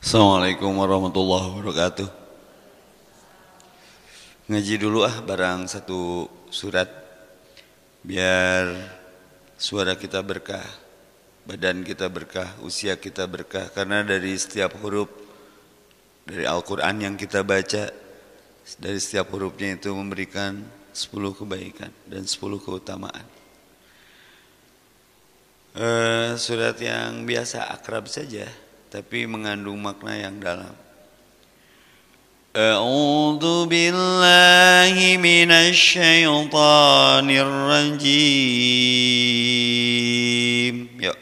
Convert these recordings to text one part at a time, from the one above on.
Assalamualaikum warahmatullahi wabarakatuh Ngaji dulu ah barang satu surat Biar suara kita berkah Badan kita berkah, usia kita berkah Karena dari setiap huruf Dari Al-Quran yang kita baca Dari setiap hurufnya itu memberikan sepuluh kebaikan dan sepuluh keutamaan uh, Surat yang biasa akrab saja tapi mengandung makna yang dalam. A'udzu billahi syaithanir rajim. Ya.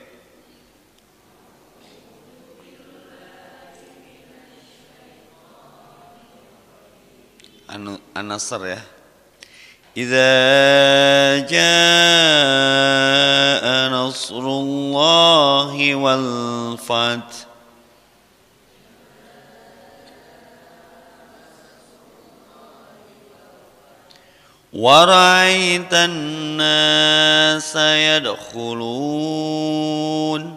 Anu Anasar ya. Idza jaa nasrullahi wal fath ورأيت الناس يدخلون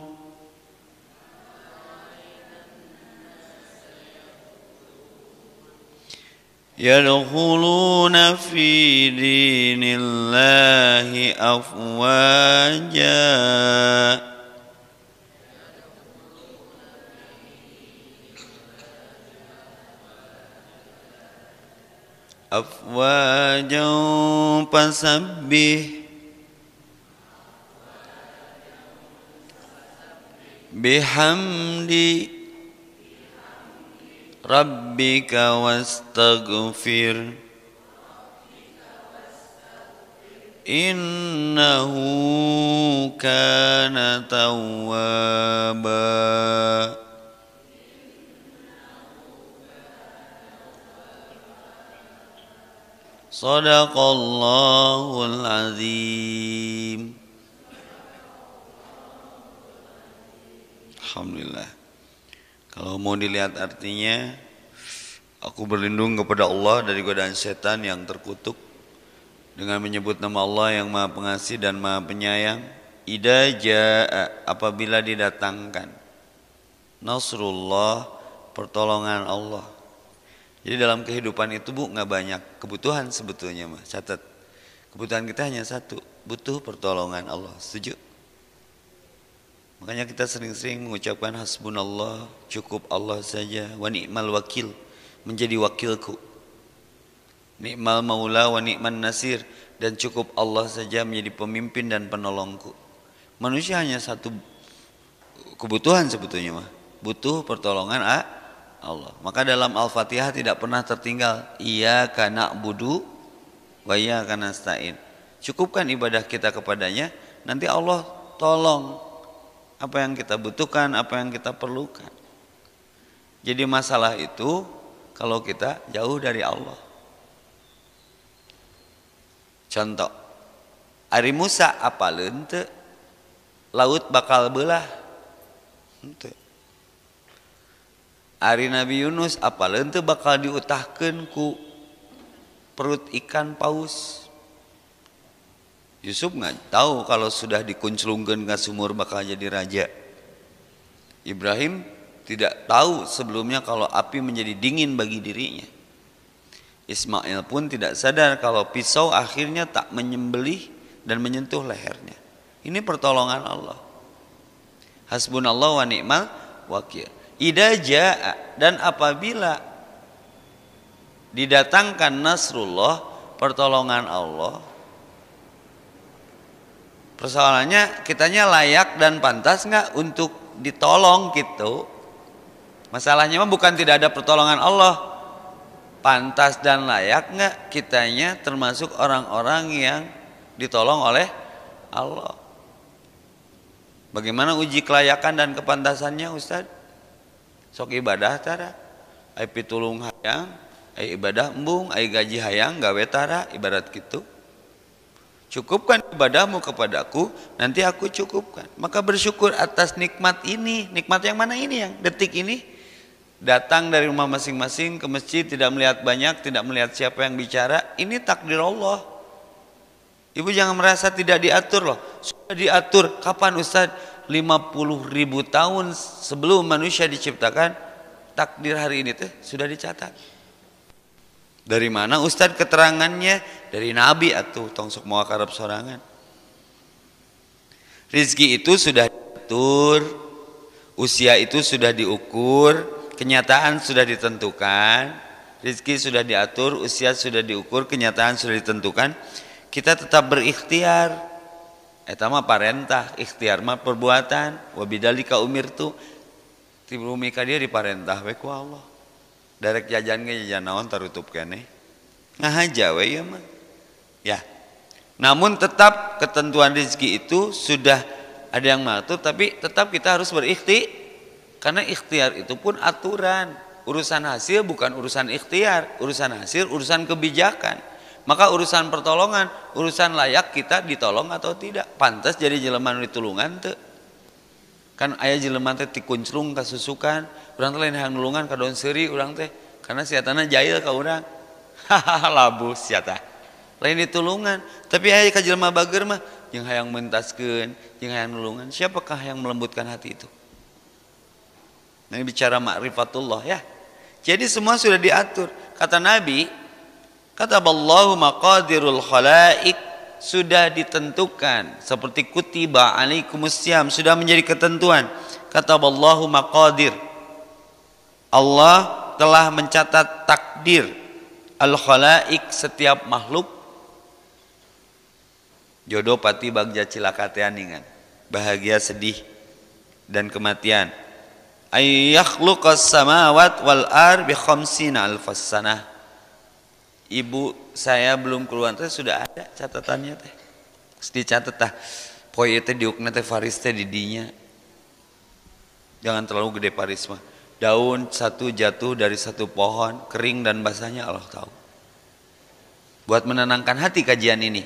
يدخلون في دين الله أفواجاً أفواجا فسبح بحمد ربك واستغفر إنه كان توابا Sadaqallahul azim Alhamdulillah Kalau mau dilihat artinya Aku berlindung kepada Allah dari godaan setan yang terkutuk Dengan menyebut nama Allah yang maha pengasih dan maha penyayang Ida ja'a apabila didatangkan Nasrullah pertolongan Allah jadi dalam kehidupan itu bu nggak banyak kebutuhan sebetulnya mah catat. Kebutuhan kita hanya satu, butuh pertolongan Allah. Setuju? Makanya kita sering-sering mengucapkan hasbunallah, cukup Allah saja, wa wakil, menjadi wakilku. Ni'mal maula wa ni'man nasir dan cukup Allah saja menjadi pemimpin dan penolongku. Manusia hanya satu kebutuhan sebetulnya mah, butuh pertolongan A Allah. Maka dalam Al-Fatihah tidak pernah tertinggal Ia karena budu wa akan karena stain. Cukupkan ibadah kita kepadanya, nanti Allah tolong apa yang kita butuhkan, apa yang kita perlukan. Jadi masalah itu kalau kita jauh dari Allah. Contoh, Ari Musa apa lente? Laut bakal belah. Ari Nabi Yunus apa lente bakal diutahkan ku perut ikan paus. Yusuf nggak tahu kalau sudah dikunclungkan ke sumur bakal jadi raja. Ibrahim tidak tahu sebelumnya kalau api menjadi dingin bagi dirinya. Ismail pun tidak sadar kalau pisau akhirnya tak menyembelih dan menyentuh lehernya. Ini pertolongan Allah. Hasbunallah wa ni'mal wakil Ida dan apabila didatangkan nasrullah pertolongan Allah persoalannya kitanya layak dan pantas nggak untuk ditolong gitu masalahnya mah bukan tidak ada pertolongan Allah pantas dan layak nggak kitanya termasuk orang-orang yang ditolong oleh Allah bagaimana uji kelayakan dan kepantasannya Ustadz sok ibadah tara ai pitulung hayang ai ibadah embung ai gaji hayang gawe tara ibarat gitu cukupkan ibadahmu kepadaku nanti aku cukupkan maka bersyukur atas nikmat ini nikmat yang mana ini yang detik ini datang dari rumah masing-masing ke masjid tidak melihat banyak tidak melihat siapa yang bicara ini takdir Allah Ibu jangan merasa tidak diatur loh. Sudah diatur. Kapan Ustadz 50 ribu tahun sebelum manusia diciptakan takdir hari ini teh sudah dicatat dari mana Ustadz keterangannya dari Nabi atau tongsuk mau karep sorangan rizki itu sudah diatur usia itu sudah diukur kenyataan sudah ditentukan rizki sudah diatur usia sudah diukur kenyataan sudah ditentukan kita tetap berikhtiar mah parentah ikhtiar mah perbuatan wabidalika umir tu tibumi ka dia diparentah we ku Allah darek jajan ge jajan naon tarutup kene ngahaja we ya mah ya namun tetap ketentuan rezeki itu sudah ada yang mengatur tapi tetap kita harus berikhti karena ikhtiar itu pun aturan urusan hasil bukan urusan ikhtiar urusan hasil urusan kebijakan maka urusan pertolongan, urusan layak kita ditolong atau tidak. Pantas jadi jelema ditulungan tuh. Kan ayah jelema teh tikunclung kasusukan, urang teh lain hayang nulungan ka daun seuri urang teh karena siatana jahil ka urang. Hahaha labu siata. Lain ditulungan, tapi ayah ka jelema bager mah yang hayang mentaskeun, yang hayang nulungan. Siapakah yang melembutkan hati itu? Ini bicara makrifatullah ya. Jadi semua sudah diatur. Kata Nabi, Kata Allahumma maqadirul khalaik sudah ditentukan seperti kutiba alaikumusiam sudah menjadi ketentuan. Kata Allahumma maqadir. Allah telah mencatat takdir al khalaik setiap makhluk jodoh pati bagja cilaka teaningan bahagia sedih dan kematian ayakhluqas samawat wal ar bi khamsina alfasanah ibu saya belum keluar teh sudah ada catatannya teh dicatat tah poe teh diukna teh Faris teh didinya jangan terlalu gede Faris mah daun satu jatuh dari satu pohon kering dan basahnya Allah tahu buat menenangkan hati kajian ini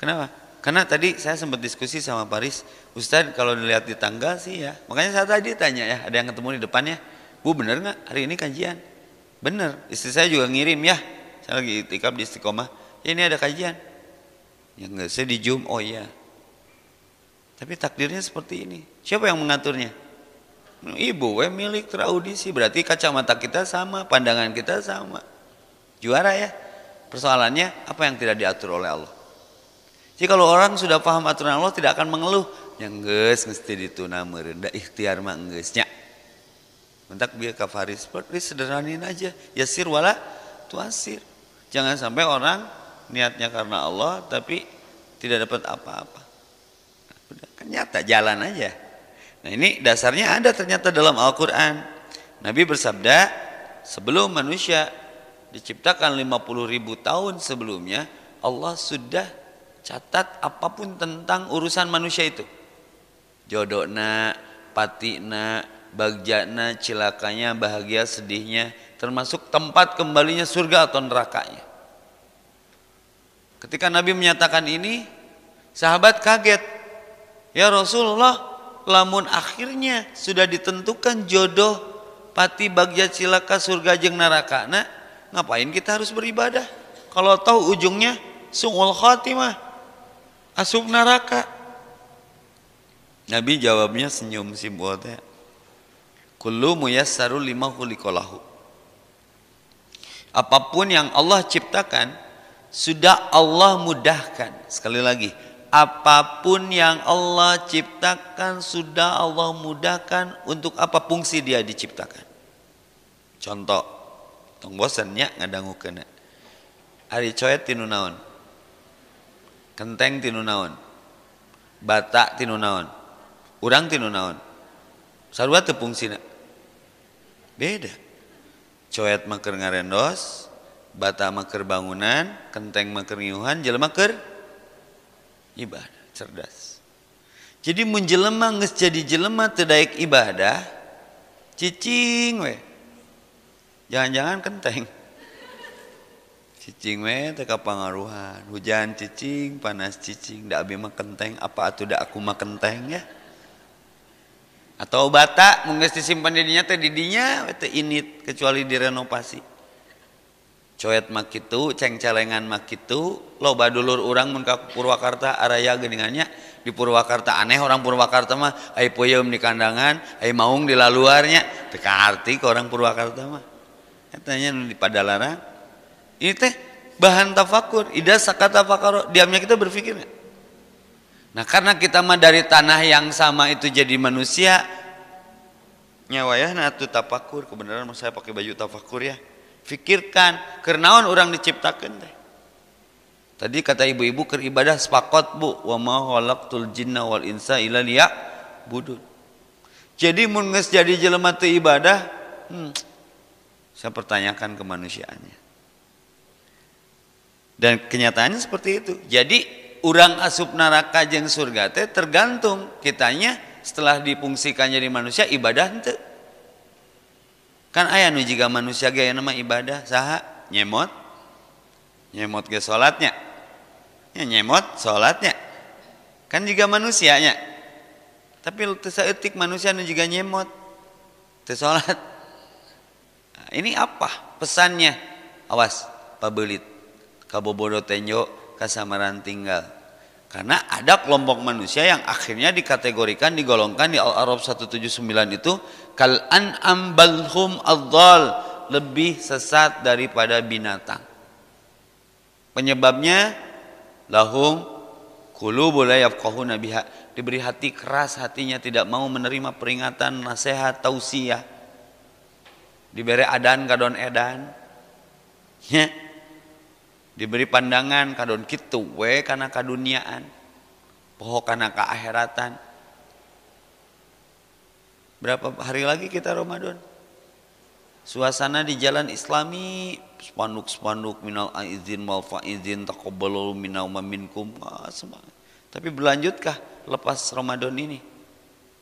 kenapa karena tadi saya sempat diskusi sama Paris Ustadz kalau dilihat di tangga sih ya makanya saya tadi tanya ya ada yang ketemu di depannya Bu bener nggak hari ini kajian bener istri saya juga ngirim ya lagi itikaf di istiqomah ya ini ada kajian ya enggak, saya di Zoom. oh iya tapi takdirnya seperti ini siapa yang mengaturnya ibu we eh, milik teraudisi berarti kacamata kita sama pandangan kita sama juara ya persoalannya apa yang tidak diatur oleh Allah jadi kalau orang sudah paham aturan Allah tidak akan mengeluh yang enggak, mesti dituna merendah ikhtiar mah enggeusnya Mentak biar kafaris, berarti sederhanin aja. Yasir wala tuasir. Jangan sampai orang niatnya karena Allah tapi tidak dapat apa-apa. Nah, kan nyata jalan aja. Nah ini dasarnya ada ternyata dalam Al-Quran. Nabi bersabda, sebelum manusia diciptakan 50 ribu tahun sebelumnya, Allah sudah catat apapun tentang urusan manusia itu. Jodohna, patina, bagjana, celakanya bahagia, sedihnya, termasuk tempat kembalinya surga atau nerakanya. Ketika Nabi menyatakan ini, sahabat kaget. Ya Rasulullah, lamun akhirnya sudah ditentukan jodoh pati bagja cilaka surga jeng neraka. Nah, ngapain kita harus beribadah? Kalau tahu ujungnya sungul khatimah, asup neraka. Nabi jawabnya senyum si buatnya Kullu muyassaru lima kulikolahu. Apapun yang Allah ciptakan, sudah Allah mudahkan. Sekali lagi, apapun yang Allah ciptakan, sudah Allah mudahkan untuk apa fungsi dia diciptakan. Contoh, tong bosannya ngadangu kena. Hari coet tinu naon. Kenteng tinu naon. Batak tinu naon. Urang tinu naon. Sarua tepung sinak. Beda. Coet maker ngarendos, bata maker bangunan, kenteng maker nyuhan, jelema maker ibadah, cerdas. Jadi menjelema nges jadi jelema tedaik ibadah, cicing we. Jangan-jangan kenteng. Cicing we teka pengaruhan hujan cicing, panas cicing, dak abi kenteng, apa atuh dak aku mah kenteng ya atau bata mungkin disimpan didinya teh didinya teh ini kecuali direnovasi coet makitu ceng celengan makitu loba dulur orang mun ka Purwakarta araya geningannya di Purwakarta aneh orang Purwakarta mah ai poeum di kandangan ai maung di laluarnya teka arti ke orang Purwakarta mah etanya nu di padalarang ini teh bahan tafakur ida sakata fakaro diamnya kita berpikir Nah karena kita mah dari tanah yang sama itu jadi manusia nyawa ya nah itu tafakur kebenaran saya pakai baju tafakur ya pikirkan kenaon orang diciptakan teh tadi kata ibu-ibu keribadah sepakot bu wa ma tul jinna wal insa illa liya budun jadi mun jadi jelema teu ibadah hmm, saya pertanyakan kemanusiaannya dan kenyataannya seperti itu jadi urang asup neraka jeng surga teh tergantung kitanya setelah dipungsikan jadi manusia ibadah ente kan ayah nu jika manusia gaya nama ibadah saha nyemot nyemot ke sholatnya ya nyemot sholatnya kan jika manusianya tapi tesaetik manusia nu jika nyemot tesolat nah, ini apa pesannya awas pabelit kabobodo tenyo kasamaran tinggal. Karena ada kelompok manusia yang akhirnya dikategorikan, digolongkan di Al-Arab 179 itu kal an ambalhum adzal lebih sesat daripada binatang. Penyebabnya lahum kulu boleh yafqahuna biha diberi hati keras hatinya tidak mau menerima peringatan, nasihat, tausiah. Diberi adan kadon edan. Ya diberi pandangan kadon kitu we karena kaduniaan poho karena keakhiratan berapa hari lagi kita Ramadan suasana di jalan islami spanduk-spanduk minal aizin wal faizin takobalul minau minkum ah, semangat tapi berlanjutkah lepas Ramadan ini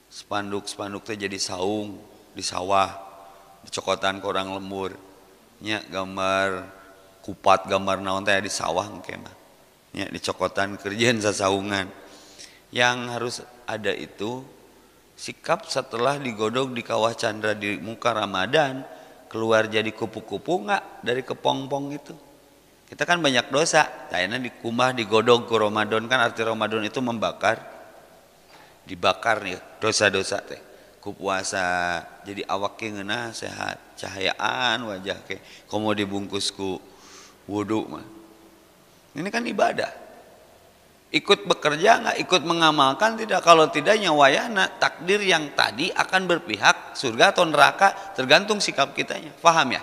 spanduk-spanduk jadi saung di sawah di cokotan kurang lembur nyak gambar kupat gambar naon teh di sawah engke mah ya dicokotan kerjaan sasaungan yang harus ada itu sikap setelah digodok di kawah candra di muka Ramadan keluar jadi kupu-kupu enggak dari kepompong itu kita kan banyak dosa kayaknya dikumah kumah digodok ke Ramadan kan arti Ramadan itu membakar dibakar nih dosa-dosa teh ku puasa jadi awaknya ngena sehat cahayaan wajah ke komo dibungkus wudhu mah. Ini kan ibadah. Ikut bekerja nggak, ikut mengamalkan tidak. Kalau tidak nyawayana, takdir yang tadi akan berpihak surga atau neraka tergantung sikap kitanya. Faham ya?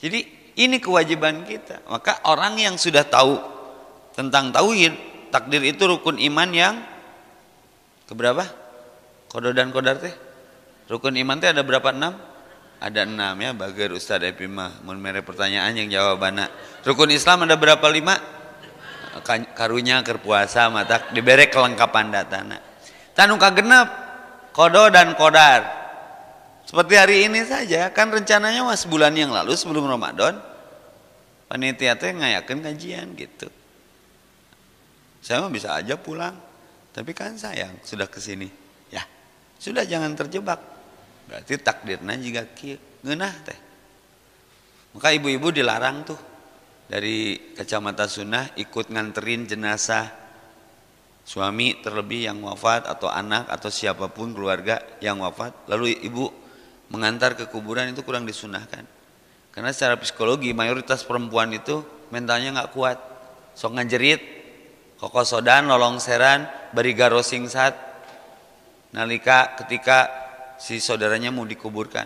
Jadi ini kewajiban kita. Maka orang yang sudah tahu tentang tauhid, takdir itu rukun iman yang keberapa? Kodo dan kodar Rukun iman teh ada berapa enam? ada enam ya bagir Ustadz Epi mah mun mere pertanyaan yang jawabannya rukun Islam ada berapa lima kan- karunya kerpuasa mata diberi kelengkapan datana tanuka genap, kodo dan kodar seperti hari ini saja kan rencananya mas bulan yang lalu sebelum Ramadan panitia teh ngayakin kajian gitu saya mau bisa aja pulang tapi kan sayang sudah kesini ya sudah jangan terjebak berarti takdirnya juga genah teh maka ibu-ibu dilarang tuh dari kacamata sunnah ikut nganterin jenazah suami terlebih yang wafat atau anak atau siapapun keluarga yang wafat lalu ibu mengantar ke kuburan itu kurang disunahkan karena secara psikologi mayoritas perempuan itu mentalnya nggak kuat sok ngajerit kokosodan lolong seran bari garosing saat nalika ketika si saudaranya mau dikuburkan.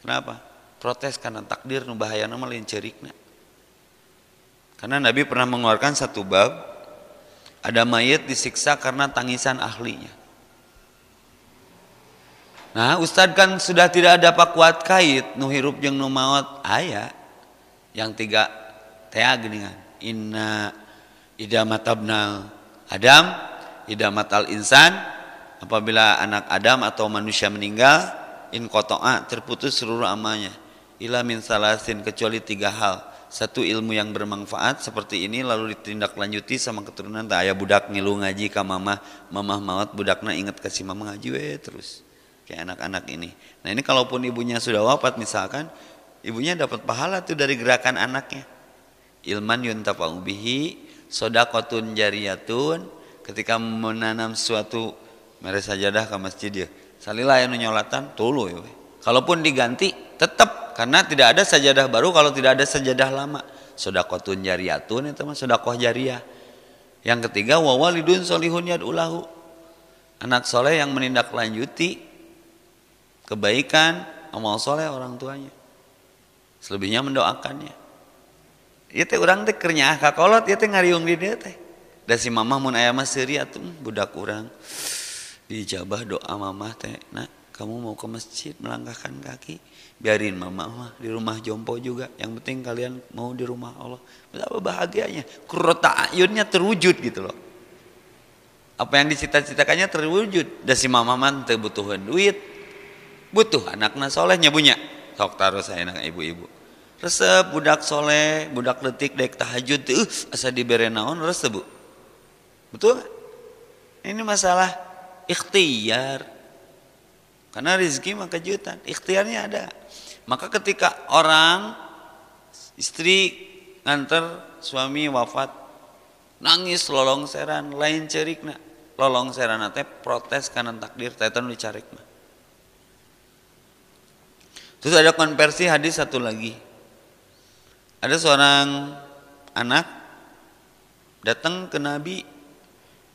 Kenapa? Protes karena takdir nu bahaya nama lain cerikna. Karena Nabi pernah mengeluarkan satu bab ada mayat disiksa karena tangisan ahlinya. Nah, Ustadz kan sudah tidak ada kuat kait nu hirup jeung nu mawat ayat yang tiga teh geningan. Inna idamatabnal Adam idamatal insan apabila anak Adam atau manusia meninggal in kotoa terputus seluruh amalnya Ilah min salasin kecuali tiga hal satu ilmu yang bermanfaat seperti ini lalu ditindaklanjuti sama keturunan tak ayah budak ngilu ngaji ke mama mamah mawat budakna na kasih kasih mama ngaji we terus kayak anak-anak ini nah ini kalaupun ibunya sudah wafat misalkan ibunya dapat pahala tuh dari gerakan anaknya ilman yuntafa'u bihi sodakotun jariyatun ketika menanam suatu mere sajadah ke masjid ya salila yang nyolatan tulu ya kalaupun diganti tetap karena tidak ada sajadah baru kalau tidak ada sajadah lama sudah sodakotun jariyatun itu mah sodakoh jariyah yang ketiga wawalidun solihun ulahu anak soleh yang menindaklanjuti kebaikan amal soleh orang tuanya selebihnya mendoakannya ya teh orang teh kernya kakolot, ya teh ngariung di dia teh. Dan si mama mun ayah mah budak orang dijabah doa mama teh nak kamu mau ke masjid melangkahkan kaki biarin mama mah di rumah jompo juga yang penting kalian mau di rumah Allah betapa bahagianya kurota ayunnya terwujud gitu loh apa yang dicita-citakannya terwujud dan si mama mah butuhin duit butuh anaknya soleh nyabunya sok taruh saya anak ibu-ibu resep budak soleh budak letik dek tahajud tuh asa diberi naon resep bu betul ini masalah ikhtiar. Karena rezeki mah kejutan, ikhtiarnya ada. Maka ketika orang istri nganter suami wafat nangis lolong seran lain cerik na lolong seran nate protes karena takdir tetan dicarik mah terus ada konversi hadis satu lagi ada seorang anak datang ke Nabi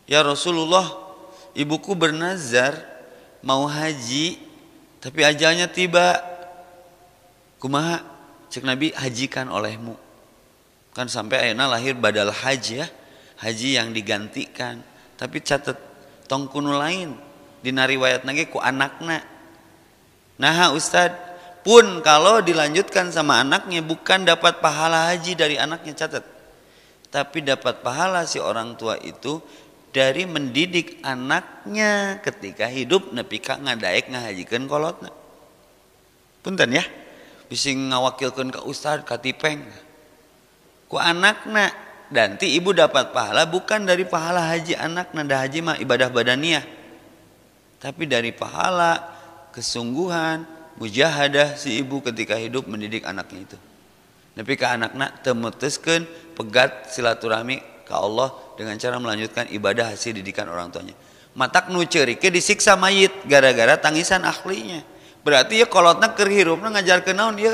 ya Rasulullah ibuku bernazar mau haji tapi ajalnya tiba kumaha cek nabi hajikan olehmu kan sampai ayana lahir badal haji ya haji yang digantikan tapi catat tong lain dinariwayat riwayat nage ku anakna nah ustad pun kalau dilanjutkan sama anaknya bukan dapat pahala haji dari anaknya catat tapi dapat pahala si orang tua itu dari mendidik anaknya ketika hidup nepi ka ngadaek ngahajikeun kolotna. Punten ya. Bisi ngawakilkan ke ustad katipeng. Ku anakna danti ibu dapat pahala bukan dari pahala haji anak da haji mah ibadah badaniah. Tapi dari pahala kesungguhan mujahadah si ibu ketika hidup mendidik anaknya itu. Nepi ka anakna meuteuskeun pegat silaturahmi ke Allah dengan cara melanjutkan ibadah hasil didikan orang tuanya. Matak nu cerike disiksa mayit gara-gara tangisan ahlinya. Berarti ya kolotna keur hirupna ngajarkeun naon ieu ya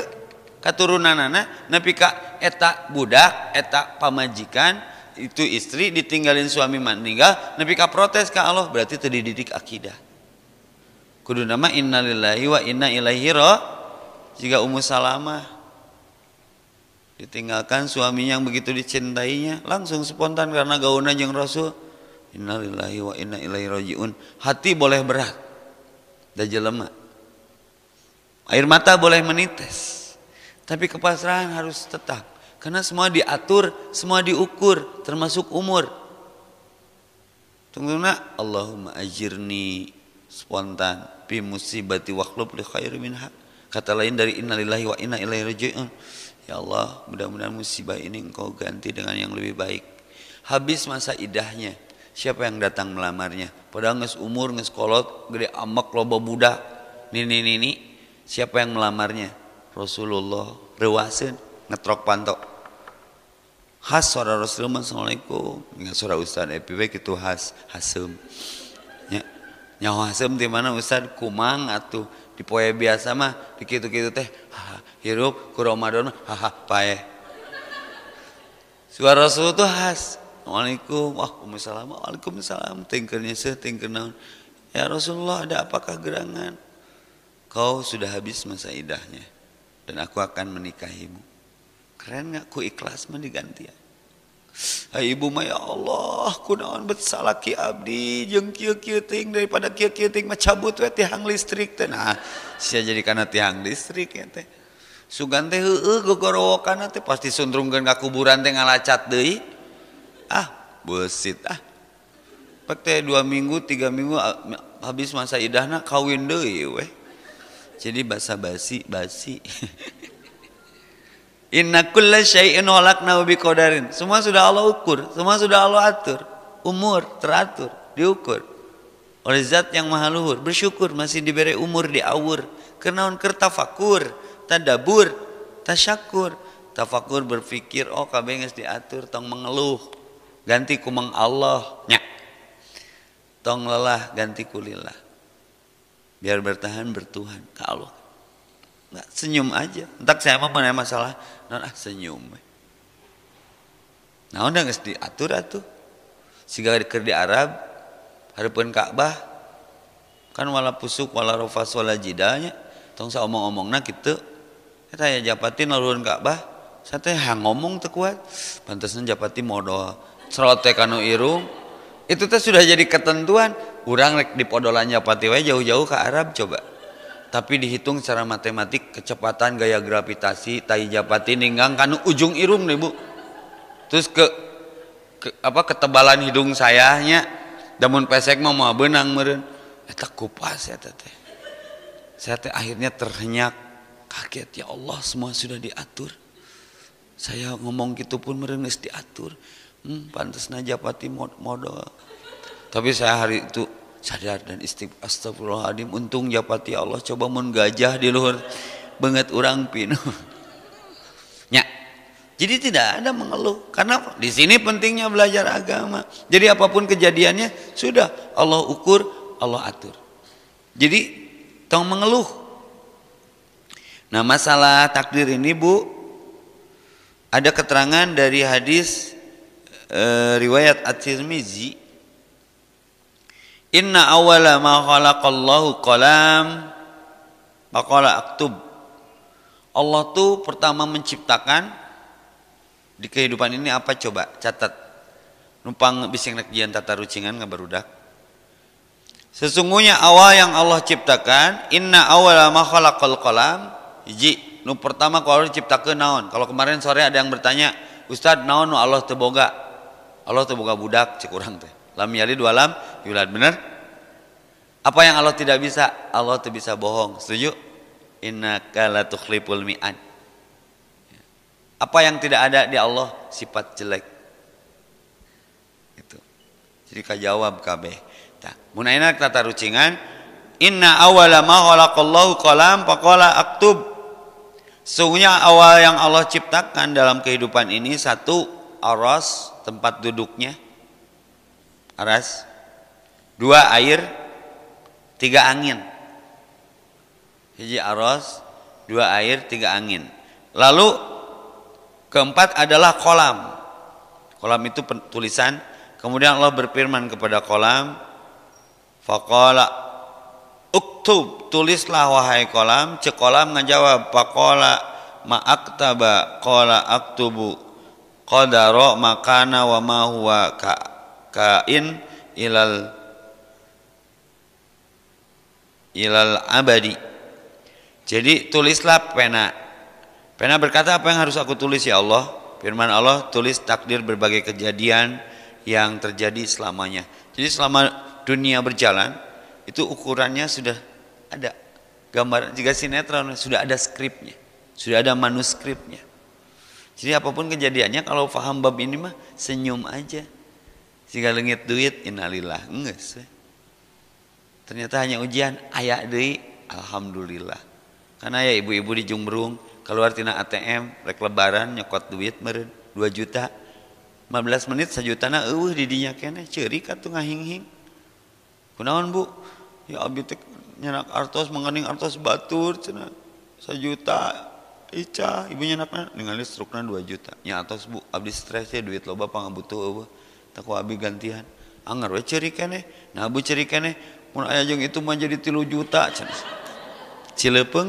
keturunanana nepi ka eta budak, eta pamajikan, itu istri ditinggalin suami meninggal nepi ka protes ka Allah berarti teu dididik akidah. Kudu nama innalillahi wa inna ilaihi ra jika Ummu salamah ditinggalkan suaminya yang begitu dicintainya langsung spontan karena gauna yang rasul innalillahi wa inna ilaihi rajiun hati boleh berat dan jelema air mata boleh menitis tapi kepasrahan harus tetap karena semua diatur semua diukur termasuk umur tunggu nak Allahumma ajirni spontan bi musibati wakhlub li khair minha kata lain dari innalillahi wa inna ilaihi rajiun Ya Allah, mudah-mudahan musibah ini engkau ganti dengan yang lebih baik. Habis masa idahnya, siapa yang datang melamarnya? Padahal nges umur, nges kolot, gede amak, loba budak, nini nini, siapa yang melamarnya? Rasulullah, rewasin, ngetrok pantok. Has suara Rasulullah, Assalamualaikum. Ingat suara Ustaz EPB eh, itu has, hasem. Ya. Nyawa hasem di Ustaz kumang atau di poe biasa mah dikitu-kitu teh hirup ku Ramadan haha pae suara Rasul tuh khas Assalamualaikum Waalaikumsalam Waalaikumsalam tingkernya se tingker naon ya Rasulullah ada apakah gerangan kau sudah habis masa idahnya dan aku akan menikahimu keren nggak ku ikhlas mendigantian Hai ibu mah ya Allah kunaon bet salaki abdi jeung kieu kieu ting daripada kieu kieu ting mah cabut we listrik teh nah sia jadi kana tiang listrik ya teh Sugan teh heueuh gogorowokana teh pasti sundrungkeun ka kuburan teh ngalacat deui. Ah, beusit ah. pakai dua minggu, tiga minggu habis masa idahna kawin deui weh. Jadi basa basi basi. Inna kulla syai'in walakna bi qadarin. Semua sudah Allah ukur, semua sudah Allah atur. Umur teratur, diukur. Oleh zat yang maha luhur, bersyukur masih diberi umur diawur. Kenaun kertafakur tadabur tasyakur tafakur berpikir oh kabeh geus diatur tong mengeluh ganti ku mang Allah nya tong lelah ganti kulillah biar bertahan bertuhan ke Allah nah, senyum aja entak saya mah mana masalah non ah senyum nah udah geus diatur atuh sehingga di di Arab harapun Ka'bah kan wala pusuk wala rofas wala jidanya tong sa omong-omongna kitu saya japati nurun Ka'bah saya teh hang ngomong teu kuat pantasnya japati modal cerot teh kanu irung itu teh sudah jadi ketentuan urang rek di podolan japati wae jauh-jauh ke Arab coba tapi dihitung secara matematik kecepatan gaya gravitasi tai japati ninggang kanu ujung irung nih bu terus ke, ke apa ketebalan hidung sayanya damun pesek mah mau benang meren eta eh, kupas ya teh saya teh akhirnya terhenyak kaget ya Allah semua sudah diatur saya ngomong gitu pun merenges diatur hmm, pantas pati mod modal tapi saya hari itu sadar dan istighfar astagfirullahaladzim untung japati ya Allah coba mun gajah di luar, banget orang pinu ya jadi tidak ada mengeluh karena di sini pentingnya belajar agama jadi apapun kejadiannya sudah Allah ukur Allah atur jadi tong mengeluh Nah masalah takdir ini bu ada keterangan dari hadis e, riwayat At-Tirmizi Inna awala ma khalaqallahu qalam Faqala aktub Allah tuh pertama menciptakan di kehidupan ini apa coba catat numpang bising jian tata rucingan ngabarudak Sesungguhnya awal yang Allah ciptakan inna awala ma khalaqal qalam Iji, nu pertama Allah diciptakan naon kalau kemarin sore ada yang bertanya Ustadz naon nu Allah teboga Allah teboga budak cek kurang teh lam dua lam? yulad bener apa yang Allah tidak bisa Allah tuh bisa bohong setuju innaka latukhliful mi'an. apa yang tidak ada di Allah sifat jelek itu jadi kajawab kabeh tah munainak tata rucingan inna awwala ma khalaqallahu qalam faqala aktub Sesungguhnya awal yang Allah ciptakan dalam kehidupan ini satu aras tempat duduknya aras dua air tiga angin hiji aras dua air tiga angin lalu keempat adalah kolam kolam itu tulisan kemudian Allah berfirman kepada kolam faqala Uktub tulislah wahai kolam Cek kolam ngejawab Pakola ma'aktaba Kola aktubu Qadaro makana wa ma huwa ka, kain ilal ilal abadi jadi tulislah pena pena berkata apa yang harus aku tulis ya Allah firman Allah tulis takdir berbagai kejadian yang terjadi selamanya jadi selama dunia berjalan itu ukurannya sudah ada gambar jika sinetron sudah ada skripnya sudah ada manuskripnya jadi apapun kejadiannya kalau paham bab ini mah senyum aja jika lengit duit inalillah enggak ternyata hanya ujian ayak deh alhamdulillah karena ya ibu-ibu di Jumbrung keluar tina ATM rek lebaran nyokot duit meren 2 juta 15 menit sajutana eueuh di dinya kene ceurik atuh ngahing-hing kunaon bu ya abi teh nyenak artos mengening artos batur cenah sajuta Ica ibu dengan ningali strukna dua juta nya artos bu abis stres ya duit loba pangabutuh eueuh tak abi gantian anger we ceri keneh nah abu ceri keneh mun aya jeung itu mah jadi 3 juta cenah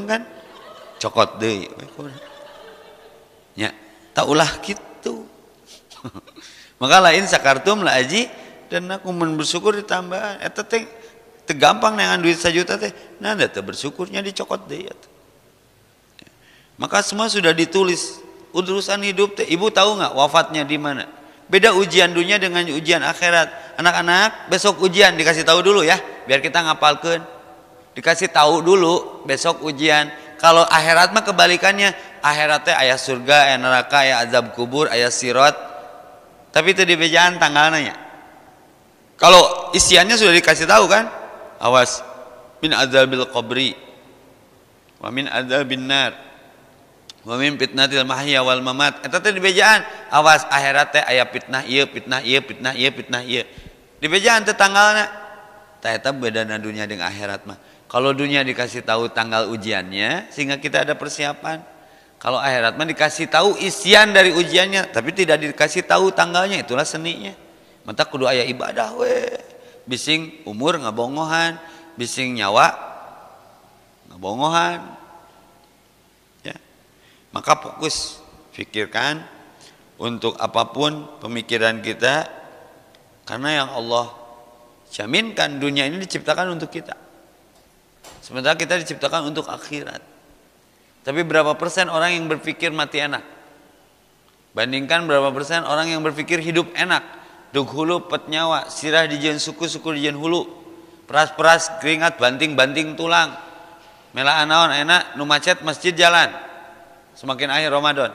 kan cokot deui nya tak ulah gitu maka lain sakartum lah aji dan aku men bersyukur ditambah eta teh Tegampang dengan duit sejuta teh, nanda teh bersyukurnya dicokot deh. Ya. Maka semua sudah ditulis urusan hidup teh. Ibu tahu nggak wafatnya di mana? Beda ujian dunia dengan ujian akhirat. Anak-anak besok ujian dikasih tahu dulu ya, biar kita ngapalkan. Dikasih tahu dulu besok ujian. Kalau akhirat mah kebalikannya, akhiratnya teh ayah surga, ayah neraka, ayah azab kubur, ayah sirat. Tapi itu di bejaan tanggalnya. Ya. Kalau isiannya sudah dikasih tahu kan? awas min azabil qabri wa min azabin nar wa min fitnatil mahya wal mamat eta teh dibejaan awas akhirat teh aya fitnah ieu fitnah ieu fitnah ieu fitnah ieu dibejaan teh tanggalna teh eta bedana dunia dengan akhirat mah kalau dunia dikasih tahu tanggal ujiannya sehingga kita ada persiapan kalau akhirat mah dikasih tahu isian dari ujiannya tapi tidak dikasih tahu tanggalnya itulah seninya mata kudu aya ibadah weh bising umur ngabongohan bising nyawa ngabongohan ya maka fokus pikirkan untuk apapun pemikiran kita karena yang Allah jaminkan dunia ini diciptakan untuk kita sementara kita diciptakan untuk akhirat tapi berapa persen orang yang berpikir mati enak bandingkan berapa persen orang yang berpikir hidup enak Duk hulu pet nyawa, sirah dijen suku, suku dijen hulu. Peras-peras keringat, banting-banting tulang. Mela anawan enak, nu macet masjid jalan. Semakin akhir Ramadan.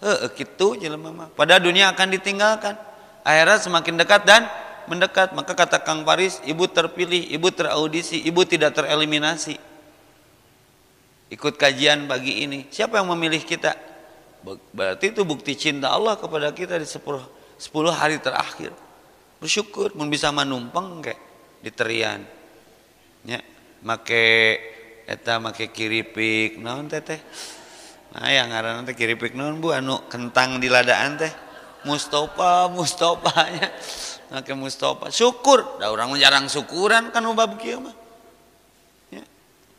Eh, gitu jelema mah. Pada dunia akan ditinggalkan. Akhirat semakin dekat dan mendekat. Maka kata Kang Paris, ibu terpilih, ibu teraudisi, ibu tidak tereliminasi. Ikut kajian pagi ini. Siapa yang memilih kita? Berarti itu bukti cinta Allah kepada kita di sepuluh sepuluh hari terakhir bersyukur pun bisa manumpeng kayak diterian ya, make eta make kiripik naon teh teh nah yang ngaran teh kiripik naon bu anu kentang di ladaan teh Mustafa Mustafa nya make Mustafa syukur da urang jarang syukuran kan ubab kieu mah ya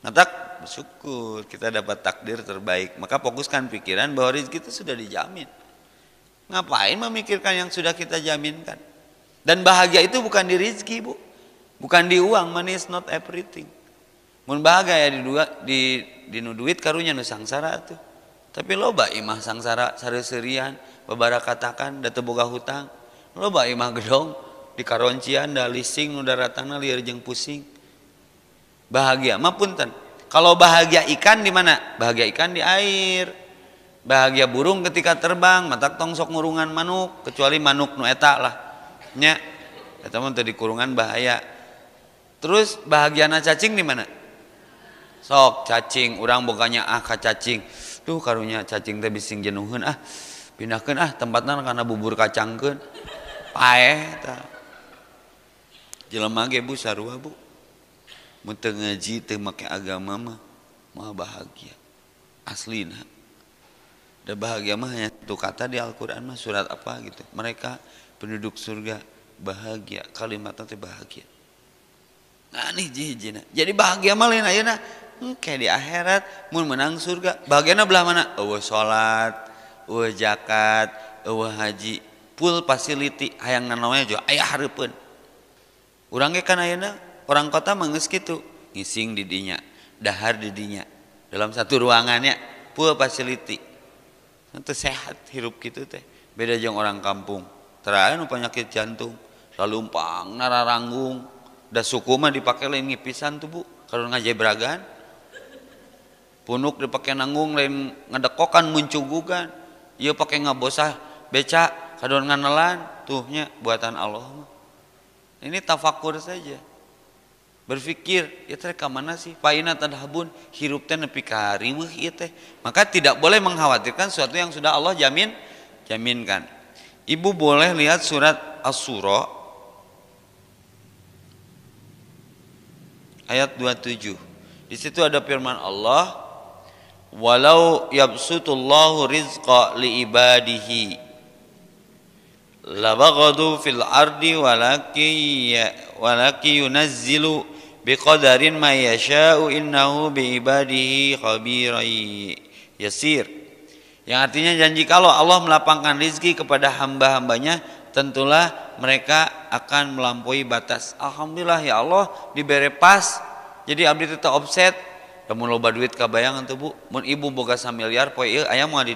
ngatak bersyukur kita dapat takdir terbaik maka fokuskan pikiran bahwa rezeki itu sudah dijamin Ngapain memikirkan yang sudah kita jaminkan? Dan bahagia itu bukan di rezeki, Bu. Bukan di uang, money is not everything. Mun bahagia ya di dua di di nu duit karunya nu sangsara tuh. Tapi loba imah sangsara sareuseurian, babara katakan da teu boga hutang. Loba imah gedong di karoncian da lising nu daratana liar jeung pusing. Bahagia mah punten. Kalau bahagia ikan di mana? Bahagia ikan di air bahagia burung ketika terbang mata sok ngurungan manuk kecuali manuk nu eta lah nya eta mah teu dikurungan bahaya terus bahagiana cacing di mana sok cacing orang bukannya ah ka cacing duh karunya cacing teh bising jenuhun ah pindahkan ah tempatnya karena bubur kacangkeun paeh ta jelema ge bu sarua bu mun teu ngaji teu make agama mah mah bahagia aslina dan bahagia mah hanya satu kata di Al-Quran mah surat apa gitu. Mereka penduduk surga bahagia. Kalimatnya teh bahagia. Nah nih jihijina. Jadi bahagia mah lain ayeuna. Hmm, kayak di akhirat mun menang surga. Bahagiana belah mana? Eueuh sholat. eueuh jakat. eueuh haji. Full facility hayang nanawanya juga ayah harapun. orangnya kan ayeuna orang kota mah gitu. Ngising didinya, dahar didinya. Dalam satu ruangannya full facility itu sehat hirup gitu teh beda aja orang kampung terakhir nu penyakit jantung lalu nara nararanggung dah suku mah dipake lain ngipisan tuh bu kalau ngajai beragan punuk dipakai nanggung lain ngedekokan muncugugan iya pakai ngabosah beca kadon nganelan tuhnya buatan Allah ini tafakur saja berpikir ya teh ke mana sih paina tadhabun hirup teh nepi ka riweuh ieu iya teh maka tidak boleh mengkhawatirkan sesuatu yang sudah Allah jamin jaminkan ibu boleh lihat surat asuro ayat 27 di situ ada firman Allah walau yabsutullahu rizqa liibadihi labaghadu fil ardi walaki ya, walaki yunazzilu biqadarin ma yasha'u innahu biibadihi khabirai yasir yang artinya janji kalau Allah melapangkan rizki kepada hamba-hambanya tentulah mereka akan melampaui batas Alhamdulillah ya Allah diberi pas jadi abdi tetap offset Mau loba duit kabayangan tuh bu mun ibu boga samiliar poe ieu ayam mau di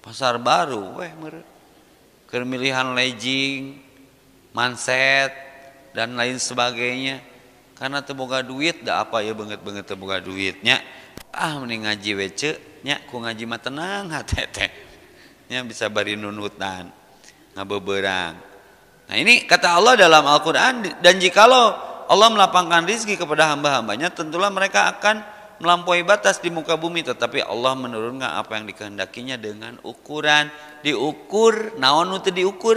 pasar baru weh meren kemilihan lejing manset dan lain sebagainya karena teboga duit dah apa ya banget banget teboga duitnya ah mending ngaji wece nya ku ngaji mah tenang hatete nya bisa bari nunutan ngabeberang nah ini kata Allah dalam Al-Quran dan jikalau Allah melapangkan rizki kepada hamba-hambanya tentulah mereka akan melampaui batas di muka bumi tetapi Allah menurunkan apa yang dikehendakinya dengan ukuran diukur naon itu diukur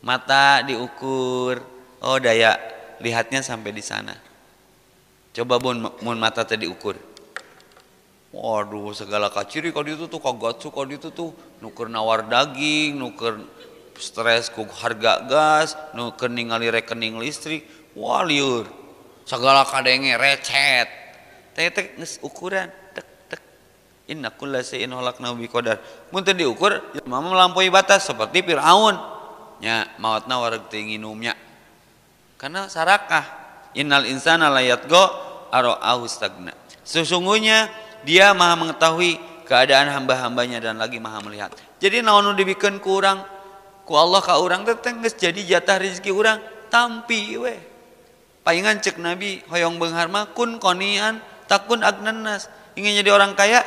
mata diukur oh daya lihatnya sampai di sana. Coba bun bun mata tadi ukur. Waduh, segala kaciri kalau itu tuh kagatsu kalau itu tuh nuker nawar daging, nuker stres ku harga gas, nuker ningali rekening listrik, wah liur. Segala kadenge recet. Tetek nges ukuran tek tek. Inna kulla syai'in nabi biqadar. Mun teu diukur ya, mama melampaui batas seperti Firaun. Nya mawat nawar teu nginumnya. Karena sarakah innal insana layatgo aro'ahu stagna. Sesungguhnya dia maha mengetahui keadaan hamba-hambanya dan lagi maha melihat. Jadi naonu dibikin kurang ku Allah ka orang tetengges jadi jatah rezeki orang tampi we. Palingan cek Nabi hoyong bengharma, kun konian takun agnanas. Ingin jadi orang kaya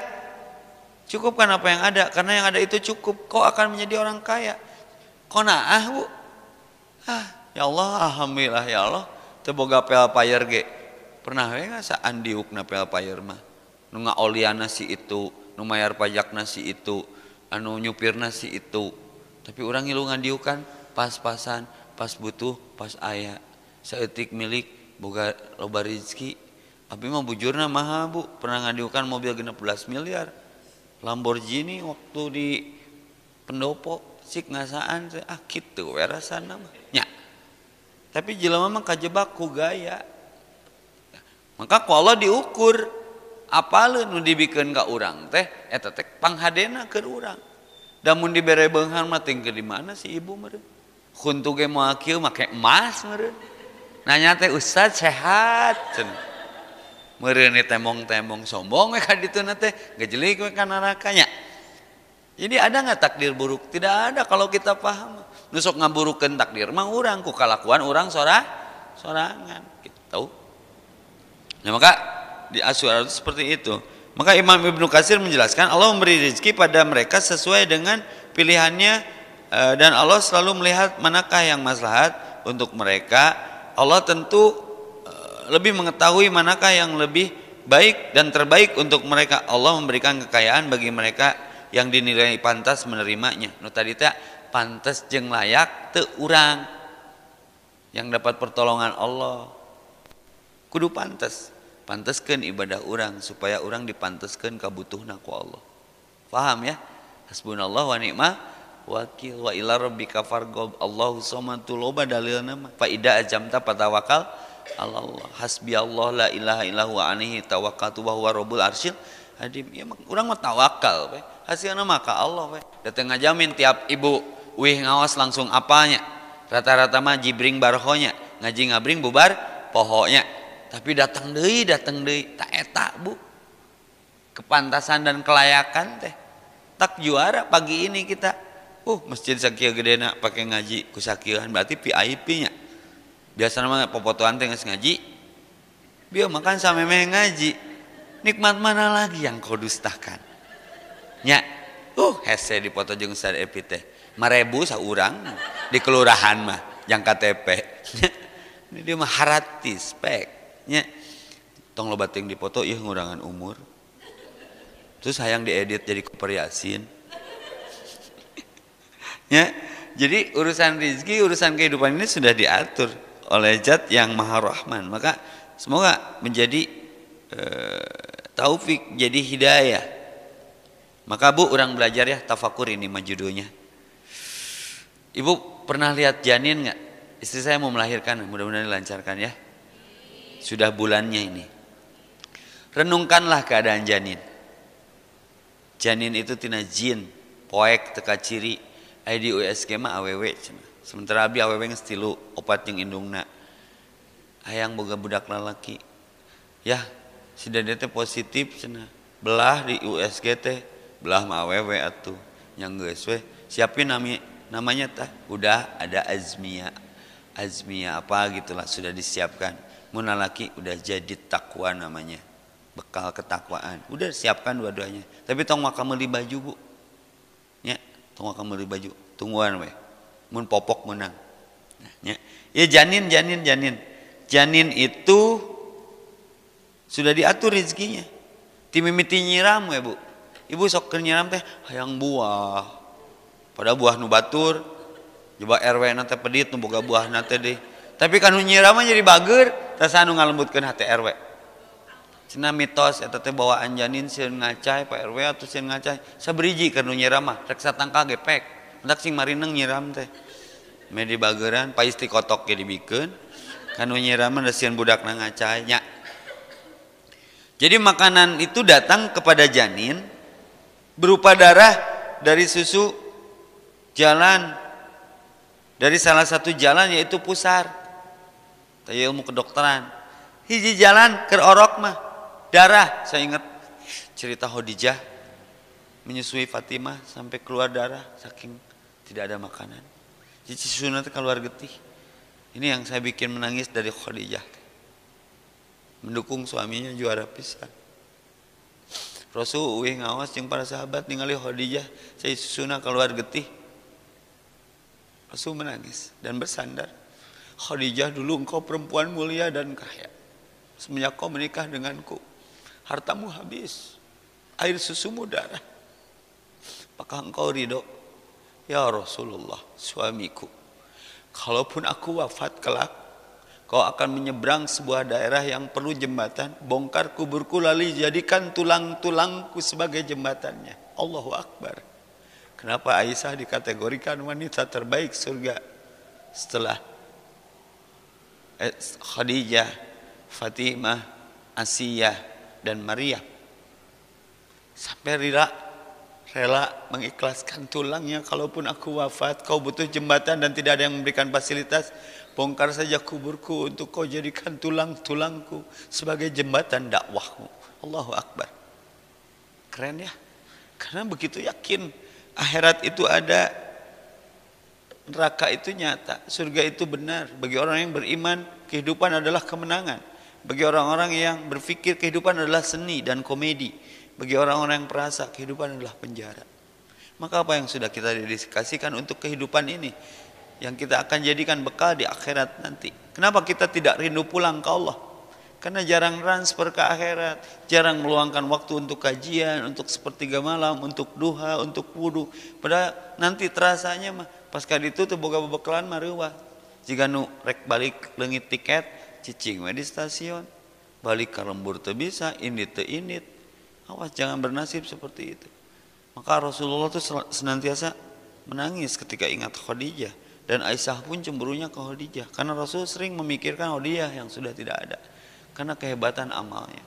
cukupkan apa yang ada karena yang ada itu cukup kau akan menjadi orang kaya. naah bu. Ah, ya Allah alhamdulillah ya Allah teboga pelpayer ge pernah we sa andiukna pelpayer mah nu ngaoliana si itu nu mayar pajakna si itu anu nyupirna si itu tapi orang ngilu ngandiukan pas-pasan pas butuh pas ayah Saeutik milik boga loba rezeki. Abi mah bujurna maha bu pernah ngadiukan mobil 16 miliar Lamborghini waktu di pendopo sik ngasaan ah kitu rasana mah. nya tapi jelema mah kajebak ku gaya maka ku Allah diukur apaleun nu dibikeun ka urang teh eta teh panghadena keur urang damun dibere beunghang mah tengkeun di mana si ibu meureun kuntu ge moal kieu make emas meureun nanya teh ustaz sehat cenah meureun temong-temong sombong we ka dituna teh gejelik we ka ini jadi ada nggak takdir buruk tidak ada kalau kita paham nusok ngaburukan takdir mah orang ku kalakuan orang sora sorangan gitu nah maka di itu seperti itu maka Imam Ibnu Kasir menjelaskan Allah memberi rezeki pada mereka sesuai dengan pilihannya e, dan Allah selalu melihat manakah yang maslahat untuk mereka Allah tentu e, lebih mengetahui manakah yang lebih baik dan terbaik untuk mereka Allah memberikan kekayaan bagi mereka yang dinilai pantas menerimanya nu nah, tadi tak pantes jeng layak te urang yang dapat pertolongan Allah kudu pantas panteskan ibadah orang supaya orang dipanteskan kebutuhna ku Allah Faham ya hasbunallah wa nikma wakil wa ila rabbika gob Allahu somatu loba dalil nama. fa'ida ajamta patawakal Allah hasbi Allah la ilaha illahu anihi tawakkaltu wa huwa rabbul arsyil hadim ya orang mah tawakal we hasilna maka Allah we datang ngajamin tiap ibu wih ngawas langsung apanya rata-rata mah jibring barhonya ngaji ngabring bubar pohonya tapi datang deh datang deh tak etak bu kepantasan dan kelayakan teh tak juara pagi ini kita uh masjid sakia nak pakai ngaji kusakian berarti VIP nya biasa namanya popotuan teh ngaji biar makan sama ngaji nikmat mana lagi yang kau dustakan nyak uh hese dipoto foto Ustaz Epi merebu seorang di kelurahan mah yang KTP ini dia mah harati spek nya tong lo bating foto ya ngurangan umur terus sayang diedit jadi koperyasin ya jadi urusan rizki urusan kehidupan ini sudah diatur oleh zat yang maha rahman maka semoga menjadi e, taufik jadi hidayah maka bu orang belajar ya tafakur ini majudunya. Ibu pernah lihat janin nggak? Istri saya mau melahirkan, mudah-mudahan dilancarkan ya. Sudah bulannya ini. Renungkanlah keadaan janin. Janin itu tina jin, poek teka ciri, ID USG mah aww. Sementara abi aww ngestilu, opat yang indungna. Hayang boga budak lalaki. Ya, si teh positif cina. Belah di USG teh, belah mah aww atuh. Yang gue siapin nami namanya tah udah ada azmia azmia apa gitulah sudah disiapkan munalaki udah jadi takwa namanya bekal ketakwaan udah siapkan dua-duanya tapi tong kamu di baju bu ya tong kamu di baju tungguan weh mun popok menang ya. ya janin janin janin janin itu sudah diatur rezekinya timimiti nyiram weh bu ibu sok nyiram teh hayang buah pada buah nubatur coba RW nanti pedit nuboga buah nanti deh tapi kan nyirama jadi bager tas anu ngalembutkan hati RW cina mitos eta teh bawaan janin sieun ngacai Pak RW atau sieun ngacai saberiji kan nyirama rek tangka gepek hendak sing marineng nyiram teh me di pak paisti kotok ge dibikeun kan nyirama da budak na ngacai nyak jadi makanan itu datang kepada janin berupa darah dari susu jalan dari salah satu jalan yaitu pusar tanya ilmu kedokteran hiji jalan ke orok mah darah saya ingat cerita Khadijah menyusui Fatimah sampai keluar darah saking tidak ada makanan cici sunat keluar getih ini yang saya bikin menangis dari Khadijah mendukung suaminya juara pisah Rasul uih ngawas yang para sahabat ningali Khadijah saya susuna keluar getih Rasul menangis dan bersandar. Khadijah dulu engkau perempuan mulia dan kaya. Semenjak kau menikah denganku, hartamu habis. Air susumu darah. Apakah engkau ridho? Ya Rasulullah, suamiku. Kalaupun aku wafat kelak, kau akan menyeberang sebuah daerah yang perlu jembatan. Bongkar kuburku lali jadikan tulang-tulangku sebagai jembatannya. Allahu Akbar. Kenapa Aisyah dikategorikan wanita terbaik surga setelah eh, Khadijah, Fatimah, Asiyah dan Maria. Sampai rela rela mengikhlaskan tulangnya kalaupun aku wafat kau butuh jembatan dan tidak ada yang memberikan fasilitas bongkar saja kuburku untuk kau jadikan tulang-tulangku sebagai jembatan dakwahmu Allahu Akbar keren ya karena begitu yakin akhirat itu ada, neraka itu nyata, surga itu benar. Bagi orang yang beriman, kehidupan adalah kemenangan. Bagi orang-orang yang berpikir kehidupan adalah seni dan komedi. Bagi orang-orang yang perasa, kehidupan adalah penjara. Maka apa yang sudah kita dedikasikan untuk kehidupan ini? Yang kita akan jadikan bekal di akhirat nanti. Kenapa kita tidak rindu pulang ke Allah? Karena jarang transfer ke akhirat, jarang meluangkan waktu untuk kajian, untuk sepertiga malam, untuk duha, untuk wudhu. Padahal nanti terasanya mah kali itu tuh boga bebekelan mariwa. Jika nu rek balik lengit tiket, cicing we di stasiun. Balik ke lembur tuh bisa, ini tuh ini. Awas jangan bernasib seperti itu. Maka Rasulullah tuh senantiasa menangis ketika ingat Khadijah dan Aisyah pun cemburunya ke Khadijah karena Rasul sering memikirkan Khadijah yang sudah tidak ada karena kehebatan amalnya.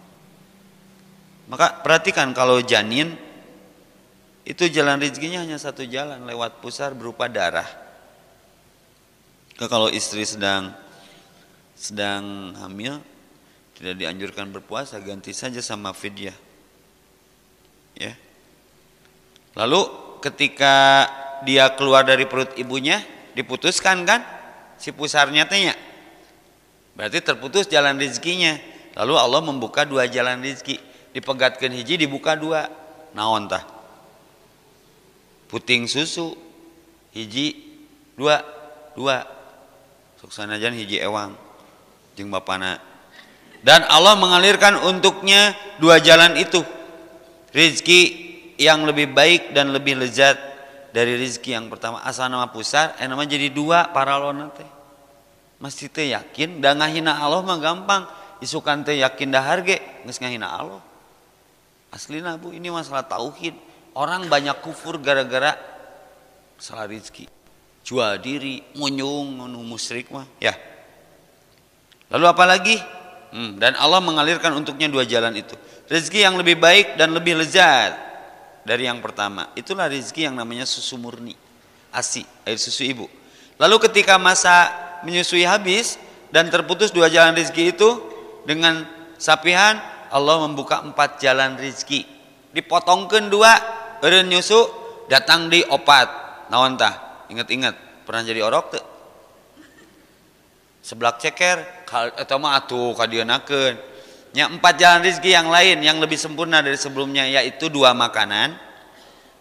Maka perhatikan kalau janin itu jalan rezekinya hanya satu jalan lewat pusar berupa darah. Kalau istri sedang sedang hamil tidak dianjurkan berpuasa ganti saja sama fidyah. Ya. Lalu ketika dia keluar dari perut ibunya diputuskan kan si pusarnya tanya Berarti terputus jalan rezekinya Lalu Allah membuka dua jalan rezeki Dipegatkan hiji dibuka dua. Naon tah? Puting susu. Hiji. Dua. Dua. Suksana jan hiji ewang. Jeng bapana. Dan Allah mengalirkan untuknya dua jalan itu. Rizki yang lebih baik dan lebih lezat dari rizki yang pertama. Asal nama pusar, enama eh jadi dua paralon teh masih teh yakin dan ngahina Allah mah gampang isukan teh yakin dah hargai ngasih ngahina Allah asli bu ini masalah tauhid orang banyak kufur gara-gara salah rizki jual diri munyung nu mah ya lalu apa lagi hmm, dan Allah mengalirkan untuknya dua jalan itu rezeki yang lebih baik dan lebih lezat dari yang pertama itulah rezeki yang namanya susu murni asi air susu ibu lalu ketika masa menyusui habis dan terputus dua jalan rizki itu dengan sapihan Allah membuka empat jalan rizki dipotongkan dua eren nyusu datang di opat naon tah inget-inget pernah jadi orok tuh ceker atau mah atuh kadienakeun nya empat jalan rezeki yang lain yang lebih sempurna dari sebelumnya yaitu dua makanan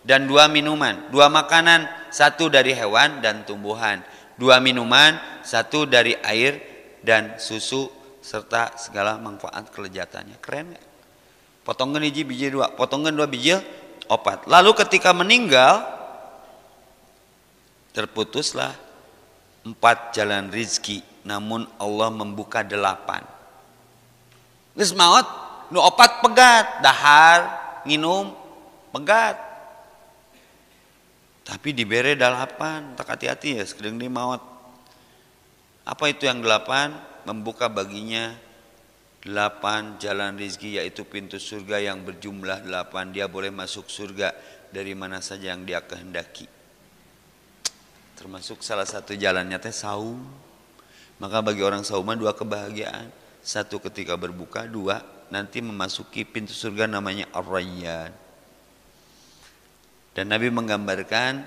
dan dua minuman dua makanan satu dari hewan dan tumbuhan dua minuman, satu dari air dan susu serta segala manfaat kelejatannya. Keren gak? Ya? Potongan hiji biji dua, potongan dua biji opat. Lalu ketika meninggal terputuslah empat jalan rizki, namun Allah membuka delapan. Geus nu opat pegat, dahar, minum pegat. Tapi di bere dalapan, tak hati-hati ya, sekedeng di maut. Apa itu yang delapan? Membuka baginya delapan jalan rizki yaitu pintu surga yang berjumlah delapan. Dia boleh masuk surga dari mana saja yang dia kehendaki. Termasuk salah satu jalannya teh saum. Maka bagi orang sauman dua kebahagiaan. Satu ketika berbuka, dua nanti memasuki pintu surga namanya Ar-Rayyan. Dan Nabi menggambarkan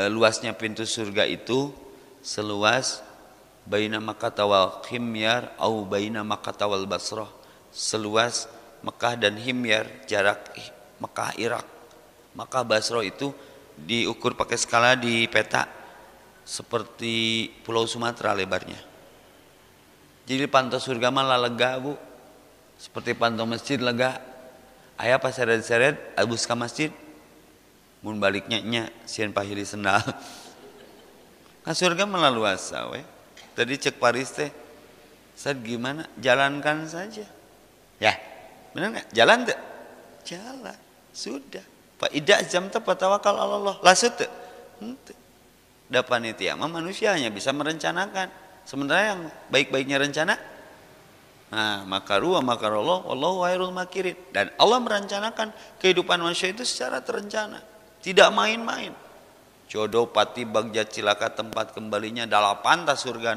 eh, luasnya pintu surga itu seluas baina Makkah wal Himyar au baina Makkah wal seluas Mekah dan Himyar jarak Mekah Irak Mekah Basrah itu diukur pakai skala di peta seperti pulau Sumatera lebarnya jadi pantau surga malah lega bu seperti pantau masjid lega ayah pas seret-seret abus ke masjid mun baliknya nya sian pahili sendal kan surga asa, we tadi cek Paris teh saat gimana jalankan saja ya benar nggak jalan tuh jalan sudah pak ida jam tepat tawakal Allah lasut tuh dapat panitia mah manusianya bisa merencanakan sementara yang baik-baiknya rencana Nah, makaru wa makarullah wallahu khairul makirin. Dan Allah merencanakan kehidupan manusia itu secara terencana, tidak main-main. Jodoh pati bagja cilaka tempat kembalinya adalah pantas surga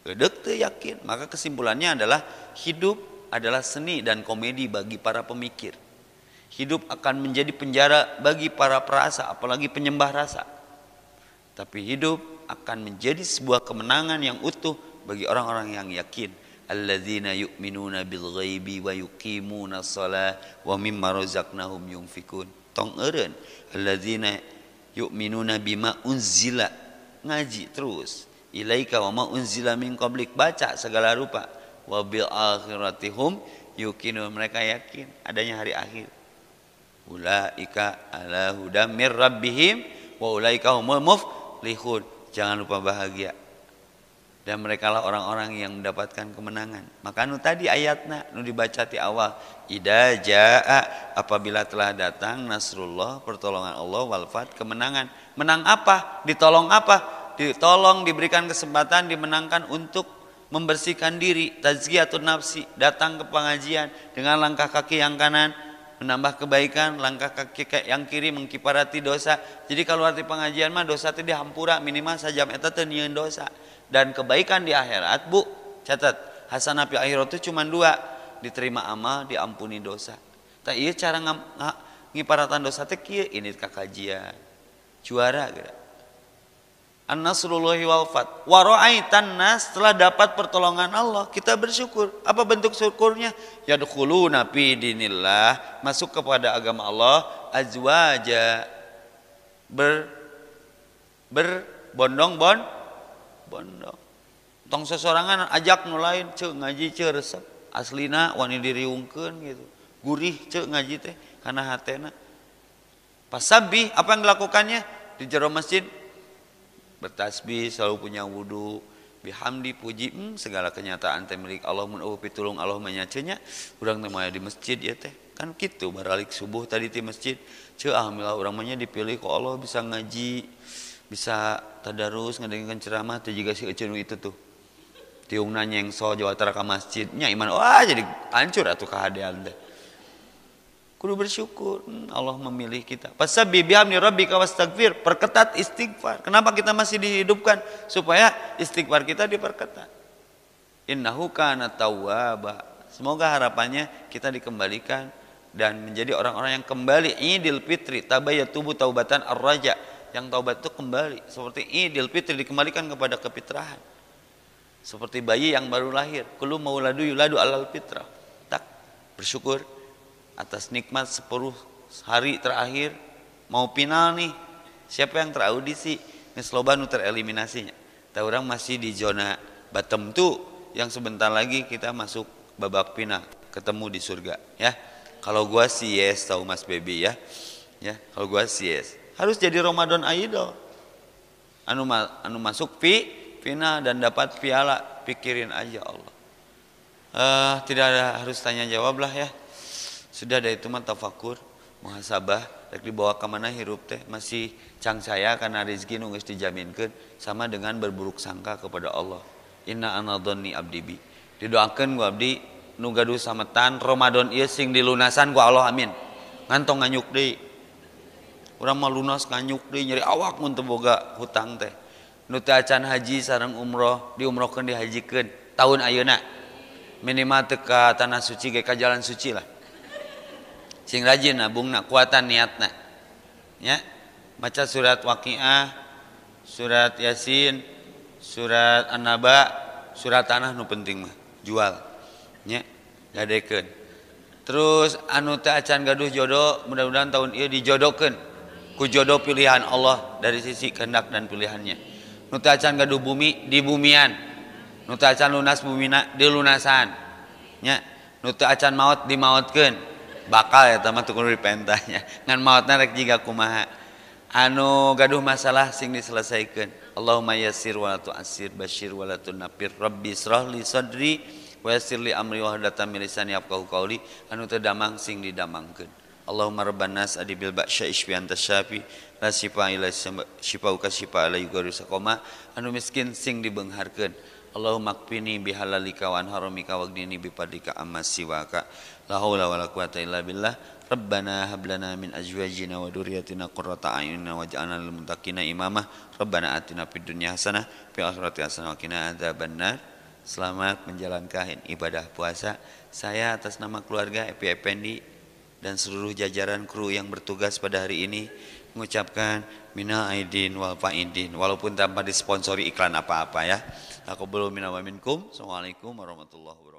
Gedek tuh yakin. Maka kesimpulannya adalah hidup adalah seni dan komedi bagi para pemikir. Hidup akan menjadi penjara bagi para perasa, apalagi penyembah rasa. Tapi hidup akan menjadi sebuah kemenangan yang utuh bagi orang-orang yang yakin alladzina yu'minuna bil ghaibi wa yuqimuna shalah wa mimma razaqnahum yunfikun tong eureun alladzina bima unzila ngaji terus ilaika wa ma unzila min qablik baca segala rupa wa bil akhiratihum yuqinun mereka yakin adanya hari akhir ulaika ala hudamir rabbihim wa ulaika humul muflihun jangan lupa bahagia dan mereka lah orang-orang yang mendapatkan kemenangan. Maka nu tadi ayatnya nu dibaca di awal, ida jaa apabila telah datang nasrullah pertolongan Allah wal kemenangan. Menang apa? Ditolong apa? Ditolong diberikan kesempatan dimenangkan untuk membersihkan diri, tazkiyatun nafsi, datang ke pengajian dengan langkah kaki yang kanan menambah kebaikan, langkah kaki yang kiri mengkiparati dosa. Jadi kalau arti pengajian mah dosa itu dihampura minimal sajam eta teu dosa dan kebaikan di akhirat bu catat hasanah fi akhirat itu cuma dua diterima amal diampuni dosa tak iya cara ngiparatan dosa teh kieu ini kakajian juara gitu An-Nasrullahi wal fat. setelah nas telah dapat pertolongan Allah. Kita bersyukur. Apa bentuk syukurnya? Yadkhuluna fi dinilah Masuk kepada agama Allah. Azwaja. Ber, berbondong-bondong bandang tong sesorangan ajak nu lain cek ngaji cek resep aslina wani diriungkeun gitu gurih cek ngaji teh karena hatena pas apa yang dilakukannya di jero masjid bertasbih selalu punya wudhu bihamdi puji hmm, segala kenyataan teh milik Allah mun eueuh pitulung Allah menyacenya urang teh di masjid ya teh kan gitu baralik subuh tadi di masjid ceu alhamdulillah urang mah dipilih ku Allah bisa ngaji bisa tadarus ngedengarkan ceramah tuh juga si Ecenu itu tuh tiung nanya yang so jawa teraka masjidnya iman wah jadi hancur atau keadaan deh kudu bersyukur hmm, Allah memilih kita fasabbi bihamdi rabbika wastaghfir perketat istighfar kenapa kita masih dihidupkan supaya istighfar kita diperketat innahu kana tawwaba semoga harapannya kita dikembalikan dan menjadi orang-orang yang kembali Idul Fitri tabayatubu taubatan ar-raja yang taubat itu kembali seperti ini Fitri dikembalikan kepada kepitrahan, seperti bayi yang baru lahir kulu mauladu yuladu alal fitrah tak bersyukur atas nikmat sepuluh hari terakhir mau final nih siapa yang teraudisi nih nu tereliminasinya Tahu orang masih di zona bottom tuh yang sebentar lagi kita masuk babak final ketemu di surga ya kalau gua sih yes tahu mas baby ya ya kalau gua sih yes harus jadi Ramadan idol anu, anu masuk fi, final dan dapat piala pikirin aja Allah uh, tidak ada harus tanya jawab lah ya sudah ada itu mah tafakur muhasabah rek dibawa ke mana hirup teh masih cang saya karena rezeki nu geus dijaminkeun sama dengan berburuk sangka kepada Allah inna anadoni abdi bi didoakeun gua abdi nu gaduh sametan Ramadan ieu sing dilunasan ku Allah amin ngantong nganyuk deui Lus kanyuk di nyeri awakmunt temmboga hutang tehnutcan Haji sarang umroh didiumrokan di Hajikan tahun Ayuna minimal teka tanah Suci geK jalan Sucilah sing rajin bung ku niat ya maca surat wakiah surat Yasin surat anaba surat tanah nu penting mah jualken terus anu Ac gaduh jodok mudah-mhan tahun ini dijodoken ku jodoh pilihan Allah dari sisi kehendak dan pilihannya nu acan gaduh bumi di bumian nu acan lunas bumina di lunasan nya nu acan maut di mautkeun bakal ya teman tuh kudu dipentahnya ngan mautna rek jiga kumaha anu gaduh masalah sing diselesaikan Allahumma yassir wa asir basyir wa la tunafir rabbi israh li sadri wa yassir li amri wa hadatan min lisani yafqahu anu terdamang sing didamangkan. Allahumma rabban nas adibil ba'sya isfi anta syafi la syifa ila uka syifa ala yugaru sakoma anu miskin sing dibeungharkeun Allahumma kfini bihalalika wa haramika wagnini bipadika amma siwaka la haula wala quwata illa billah Rabbana hab lana min azwajina wa dhurriyyatina qurrata a'yunina waj'alna lil muttaqina imama Rabbana atina fid dunya hasanah fil akhirati hasanah wa qina adzabannar Selamat menjalankan ibadah puasa. Saya atas nama keluarga Epi Effendi dan seluruh jajaran kru yang bertugas pada hari ini mengucapkan mina aidin wal faidin walaupun tanpa disponsori iklan apa-apa ya. Aku belum minum minkum. Assalamualaikum warahmatullahi wabarakatuh.